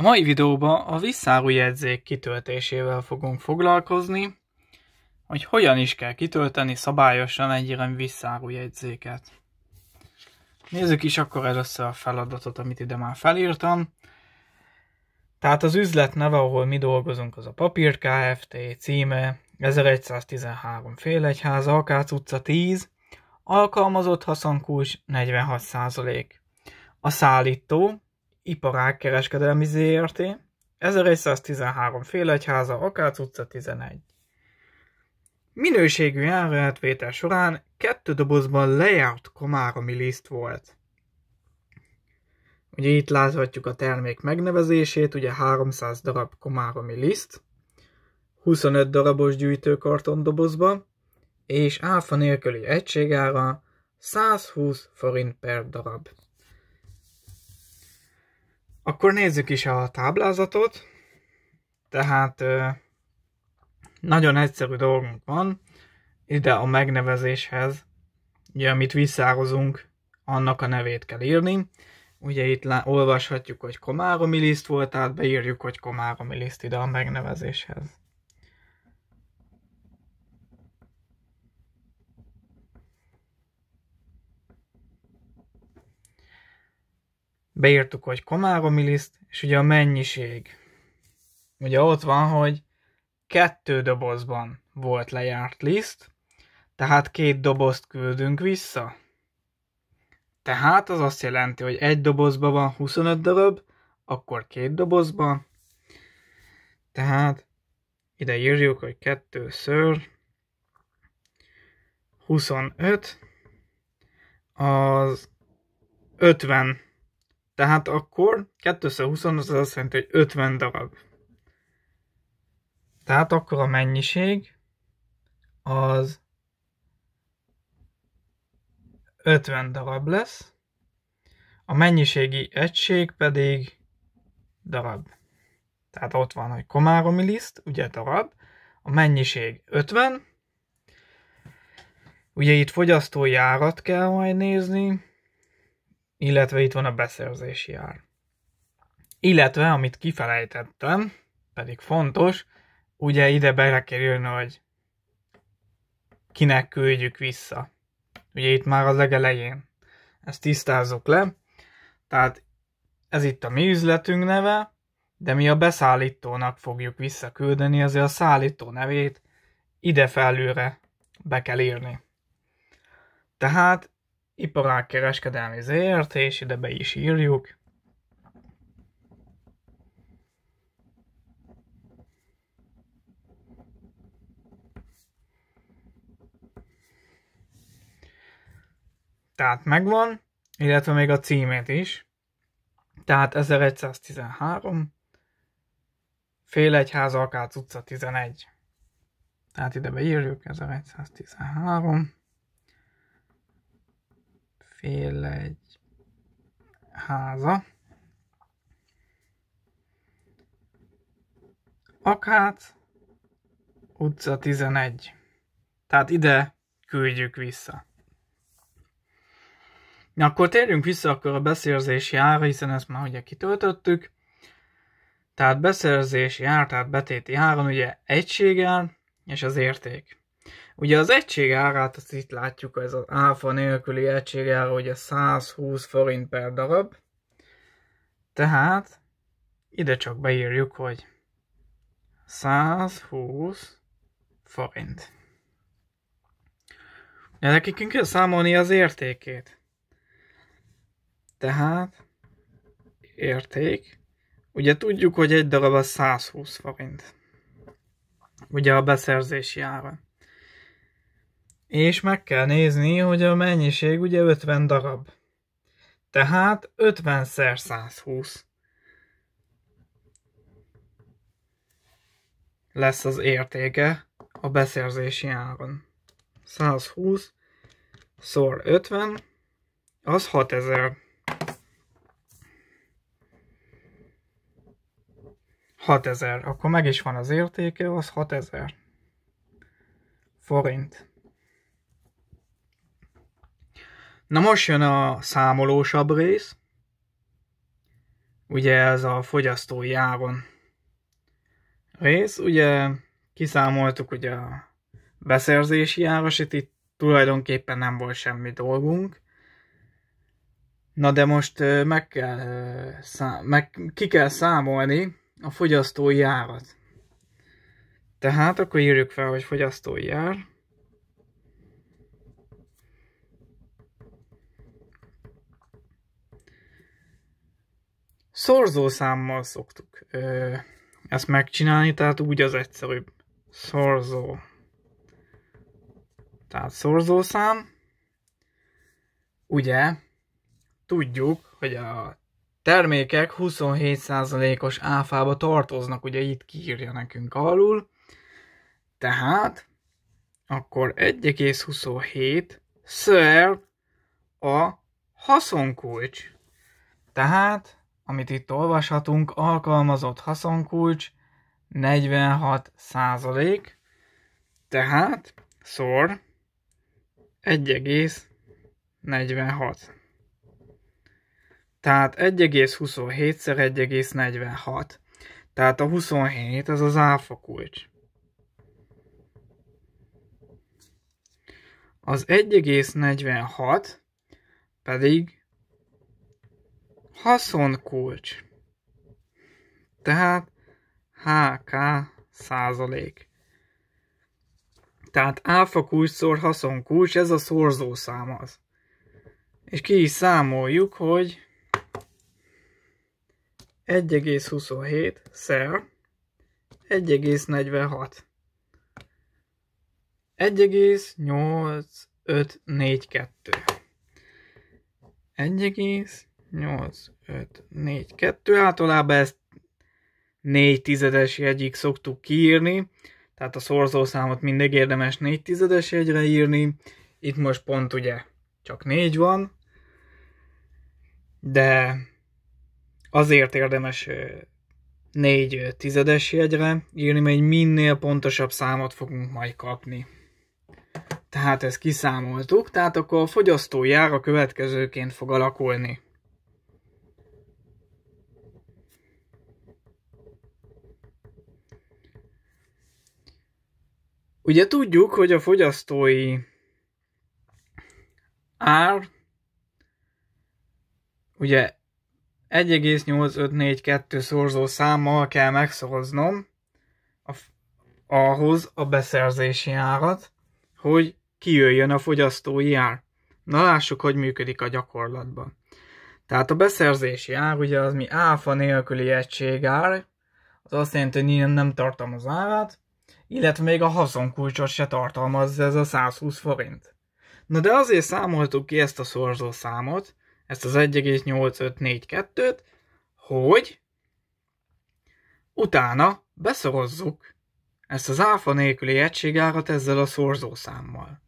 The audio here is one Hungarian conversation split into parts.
A mai videóban a visszárójegyzék jegyzék kitöltésével fogunk foglalkozni, hogy hogyan is kell kitölteni szabályosan egy ilyen visszárójegyzéket. jegyzéket. Nézzük is akkor először a feladatot, amit ide már felírtam. Tehát az üzlet neve, ahol mi dolgozunk, az a Papír Kft. címe 1113 Félegyháza, Akács utca 10, alkalmazott haszonkulcs 46%. A szállító iparág kereskedelmi ZRT, 1113 félegyháza, Akác utca 11. Minőségű elrehetvétel során kettő dobozban lejárt komáromi liszt volt. Ugye itt láthatjuk a termék megnevezését, ugye 300 darab komáromi liszt, 25 darabos gyűjtőkarton dobozba, és áfa nélküli egységára 120 forint per darab. Akkor nézzük is a táblázatot. Tehát nagyon egyszerű dolgunk van. Ide a megnevezéshez, ugye amit visszározunk, annak a nevét kell írni. Ugye itt olvashatjuk, hogy komáromi liszt volt, tehát beírjuk, hogy komáromi liszt ide a megnevezéshez. beírtuk, hogy komáromi liszt, és ugye a mennyiség. Ugye ott van, hogy kettő dobozban volt lejárt liszt, tehát két dobozt küldünk vissza. Tehát az azt jelenti, hogy egy dobozban van 25 darab, akkor két dobozban. Tehát ide írjuk, hogy kettőször 25 az 50 tehát akkor 220 az azt jelenti, hogy 50 darab. Tehát akkor a mennyiség az 50 darab lesz, a mennyiségi egység pedig darab. Tehát ott van, egy komáromi liszt, ugye darab, a mennyiség 50, ugye itt fogyasztójárat kell majd nézni, illetve itt van a beszerzési ár. Illetve, amit kifelejtettem, pedig fontos, ugye ide bele kell jönni, hogy kinek küldjük vissza. Ugye itt már az legelején. Ezt tisztázzuk le. Tehát ez itt a mi üzletünk neve, de mi a beszállítónak fogjuk visszaküldeni, azért a szállító nevét ide felülre be kell írni. Tehát iparág kereskedelmi ZRT, és ide be is írjuk. Tehát megvan, illetve még a címét is. Tehát 1113, Félegyház Alkác utca 11. Tehát ide beírjuk 1113 fél egy háza. Akát, utca 11. Tehát ide küldjük vissza. Na akkor térjünk vissza akkor a beszerzési ára, hiszen ezt már ugye kitöltöttük. Tehát beszerzési ár, tehát betéti áron ugye egységgel, és az érték. Ugye az egység árát, azt itt látjuk, ez az áfa nélküli egység ára, ugye 120 forint per darab. Tehát ide csak beírjuk, hogy 120 forint. De nekik kell számolni az értékét. Tehát érték. Ugye tudjuk, hogy egy darab az 120 forint. Ugye a beszerzési ára. És meg kell nézni, hogy a mennyiség ugye 50 darab. Tehát 50 szer 120 lesz az értéke a beszerzési áron. 120 szor 50 az 6000. 6000, akkor meg is van az értéke, az 6000 forint. Na most jön a számolósabb rész, ugye ez a fogyasztói áron rész, ugye kiszámoltuk ugye a beszerzési áras, itt tulajdonképpen nem volt semmi dolgunk, Na de most meg kell, meg ki kell számolni a fogyasztói árat. Tehát akkor írjuk fel, hogy fogyasztói ár. szorzószámmal szoktuk ö, ezt megcsinálni, tehát úgy az egyszerűbb. Szorzó. Tehát szorzószám. Ugye, tudjuk, hogy a termékek 27%-os áfába tartoznak, ugye itt kiírja nekünk alul. Tehát, akkor 1,27 szer a haszonkulcs. Tehát amit itt olvashatunk, alkalmazott haszonkulcs 46 százalék, tehát szor 1,46. Tehát 1,27-szer 1,46. Tehát a 27 az az áfa kulcs. Az 1,46 pedig Haszonkulcs. Tehát HK százalék. Tehát áfa kulcsszor haszonkulcs, ez a szám az. És ki is számoljuk, hogy 1,27 szer 1,46. 1,8542. 1,8542. 8, 5, 4, 2, általában ezt 4 tizedes jegyig szoktuk kiírni, tehát a szorzószámot mindig érdemes 4 tizedes jegyre írni, itt most pont ugye csak 4 van, de azért érdemes 4 tizedes jegyre írni, mert egy minél pontosabb számot fogunk majd kapni. Tehát ezt kiszámoltuk, tehát akkor a fogyasztójára a következőként fog alakulni. Ugye tudjuk, hogy a fogyasztói ár ugye 1,8542 szorzó számmal kell megszoroznom a, ahhoz a beszerzési árat, hogy kijöjjön a fogyasztói ár. Na lássuk, hogy működik a gyakorlatban. Tehát a beszerzési ár, ugye az mi áfa nélküli egységár, az azt jelenti, hogy nem tartom az árat illetve még a haszonkulcsot se tartalmazza ez a 120 forint. Na de azért számoltuk ki ezt a számot, ezt az 1,8542-t, hogy utána beszorozzuk ezt az áfa nélküli egységárat ezzel a szorzószámmal.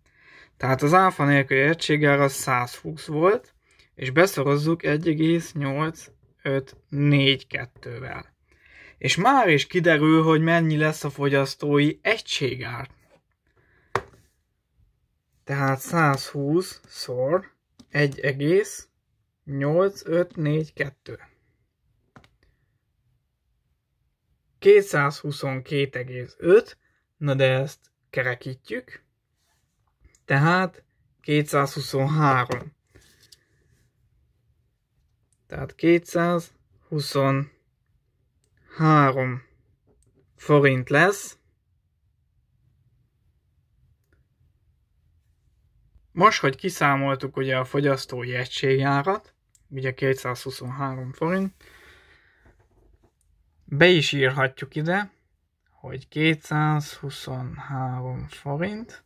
Tehát az áfa nélküli egységár az 120 volt, és beszorozzuk 1,8542-vel és már is kiderül, hogy mennyi lesz a fogyasztói egységár. Tehát 120 szor 1,8542. 222,5, na de ezt kerekítjük, tehát 223. Tehát 223 három forint lesz. Most, hogy kiszámoltuk ugye a fogyasztói egységjárat, ugye 223 forint, be is írhatjuk ide, hogy 223 forint.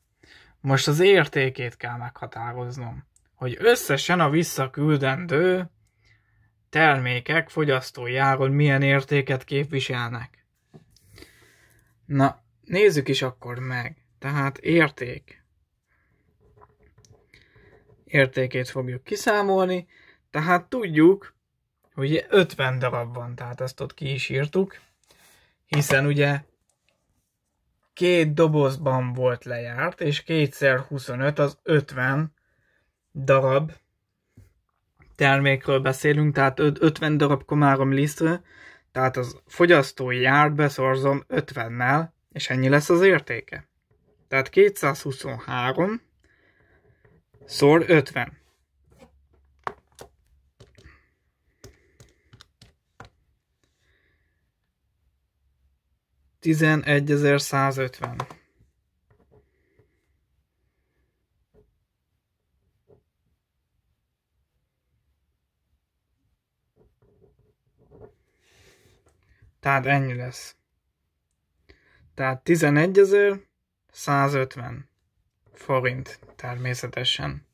Most az értékét kell meghatároznom, hogy összesen a visszaküldendő termékek fogyasztói áron milyen értéket képviselnek. Na, nézzük is akkor meg. Tehát érték. Értékét fogjuk kiszámolni, tehát tudjuk, hogy 50 darab van, tehát ezt ott ki is írtuk, hiszen ugye két dobozban volt lejárt, és kétszer 25 az 50 darab termékről beszélünk, tehát 50 darab komárom lisztre, tehát az fogyasztói járt beszorzom 50-nel, és ennyi lesz az értéke. Tehát 223 szor 50. Tizenegyezer Tehát ennyi lesz. Tehát 11.150 forint természetesen.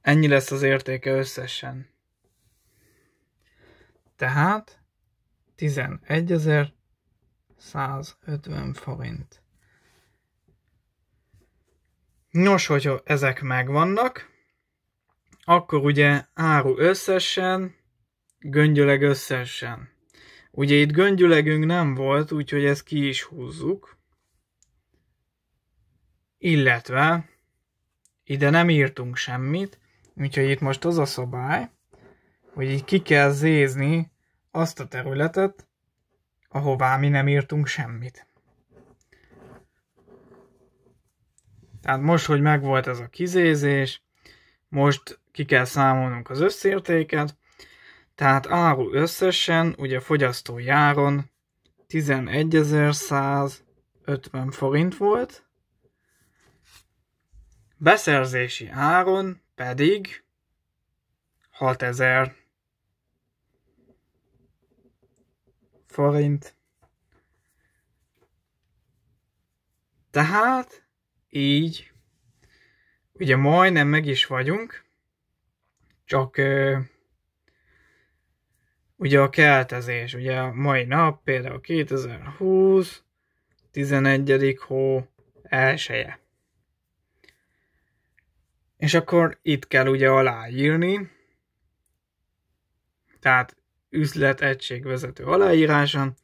Ennyi lesz az értéke összesen. Tehát 11.150 forint. Nos, hogyha ezek megvannak, akkor ugye áru összesen, göngyöleg összesen. Ugye itt göngyülegünk nem volt, úgyhogy ezt ki is húzzuk. Illetve ide nem írtunk semmit, úgyhogy itt most az a szabály, hogy így ki kell zézni azt a területet, ahová mi nem írtunk semmit. Tehát most, hogy megvolt ez a kizézés, most ki kell számolnunk az összértéket, tehát áru összesen, ugye fogyasztói áron 11.150 forint volt, beszerzési áron pedig 6000 forint. Tehát így, ugye majdnem meg is vagyunk, csak ugye a keltezés, ugye a mai nap, például 2020, 11. hó elsője. És akkor itt kell ugye aláírni, tehát üzletegység vezető aláíráson,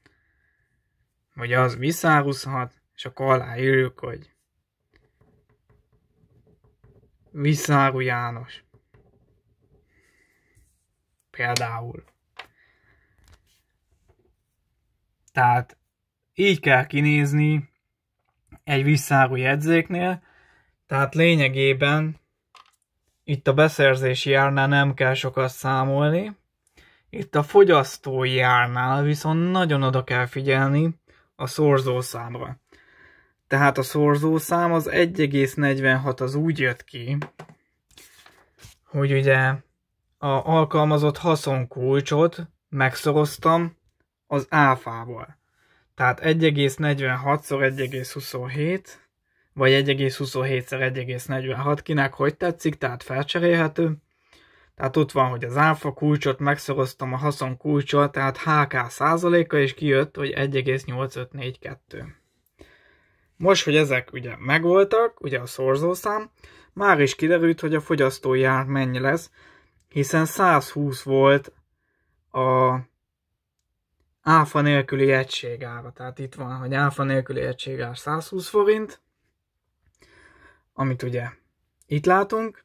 hogy az visszáruszhat, és akkor aláírjuk, hogy Visszáru János. Például. Tehát így kell kinézni egy visszáró jegyzéknél, tehát lényegében itt a beszerzési járnál nem kell sokat számolni, itt a fogyasztói járnál viszont nagyon oda kell figyelni a szorzószámra. Tehát a szorzószám az 1,46 az úgy jött ki, hogy ugye a alkalmazott haszonkulcsot megszoroztam az áfából. Tehát 1,46-szor 1,27, vagy 1,27-szer 1,46, kinek hogy tetszik, tehát felcserélhető. Tehát ott van, hogy az áfa kulcsot megszoroztam a haszon kulcsot, tehát HK százaléka, és kijött, hogy 1,8542. Most, hogy ezek ugye megvoltak, ugye a szorzószám, már is kiderült, hogy a fogyasztójár mennyi lesz, hiszen 120 volt a áfa nélküli egységára. Tehát itt van, hogy áfa nélküli egységár 120 forint, amit ugye itt látunk,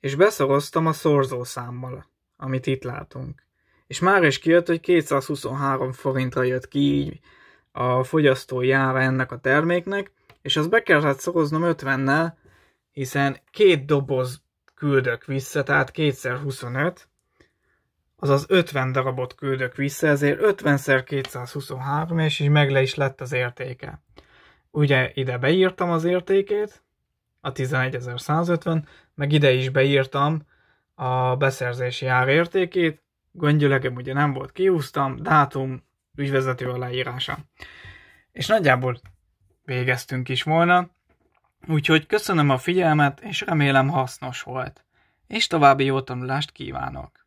és beszoroztam a szorzószámmal, amit itt látunk. És már is kijött, hogy 223 forintra jött ki így a fogyasztói ára ennek a terméknek, és azt be kellett szoroznom 50-nel, hiszen két doboz küldök vissza, tehát kétszer 25 azaz 50 darabot küldök vissza, ezért 50-szer 223, és így meg le is lett az értéke. Ugye ide beírtam az értékét, a 11150, meg ide is beírtam a beszerzési ár értékét, göngyölegem ugye nem volt, kiúztam, dátum, ügyvezető aláírása. És nagyjából végeztünk is volna, úgyhogy köszönöm a figyelmet, és remélem hasznos volt. És további jó tanulást kívánok!